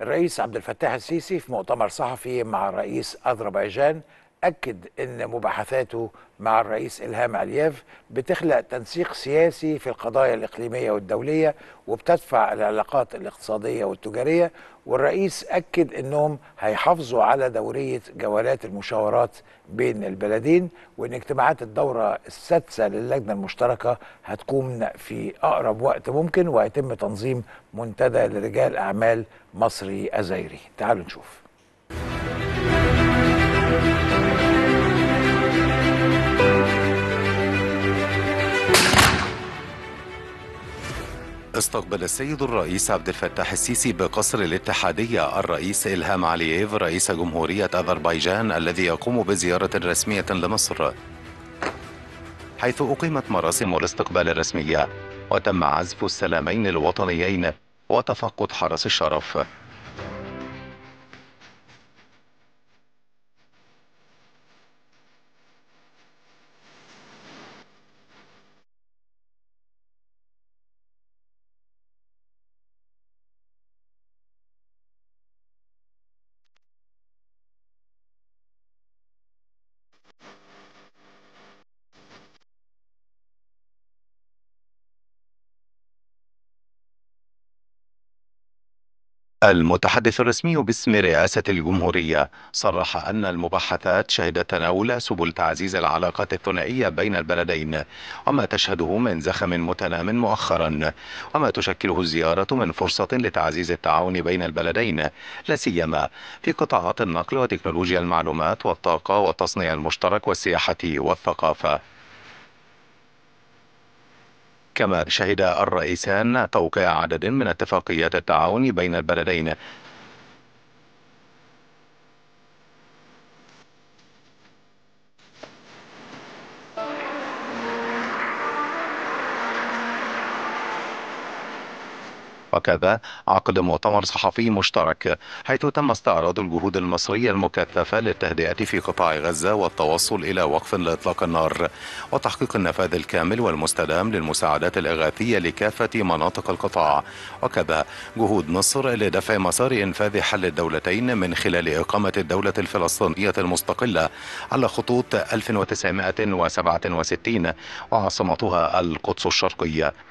الرئيس عبد الفتاح السيسي في مؤتمر صحفي مع رئيس أذربيجان أكد أن مباحثاته مع الرئيس إلهام علياف بتخلق تنسيق سياسي في القضايا الإقليمية والدولية وبتدفع العلاقات الاقتصادية والتجارية والرئيس أكد أنهم هيحافظوا على دورية جولات المشاورات بين البلدين وأن اجتماعات الدورة السادسة للجنة المشتركة هتكون في أقرب وقت ممكن وهيتم تنظيم منتدى لرجال أعمال مصري أزايري تعالوا نشوف استقبل السيد الرئيس عبد الفتاح السيسي بقصر الاتحادية الرئيس إلهام علييف رئيس جمهورية أذربيجان الذي يقوم بزيارة رسمية لمصر حيث أقيمت مراسم الاستقبال الرسمية وتم عزف السلامين الوطنيين وتفقد حرس الشرف المتحدث الرسمي باسم رئاسة الجمهورية صرح أن المباحثات شهدت تناول سبل تعزيز العلاقات الثنائية بين البلدين وما تشهده من زخم متنام مؤخرا وما تشكله الزيارة من فرصة لتعزيز التعاون بين البلدين لا سيما في قطاعات النقل وتكنولوجيا المعلومات والطاقة والتصنيع المشترك والسياحة والثقافة كما شهد الرئيسان توقيع عدد من اتفاقيات التعاون بين البلدين وكذا عقد مؤتمر صحفي مشترك حيث تم استعراض الجهود المصرية المكثفة للتهدئة في قطاع غزة والتوصل إلى وقف لإطلاق النار وتحقيق النفاذ الكامل والمستدام للمساعدات الإغاثية لكافة مناطق القطاع وكذا جهود مصر لدفع مسار إنفاذ حل الدولتين من خلال إقامة الدولة الفلسطينية المستقلة على خطوط 1967 وعاصمتها القدس الشرقية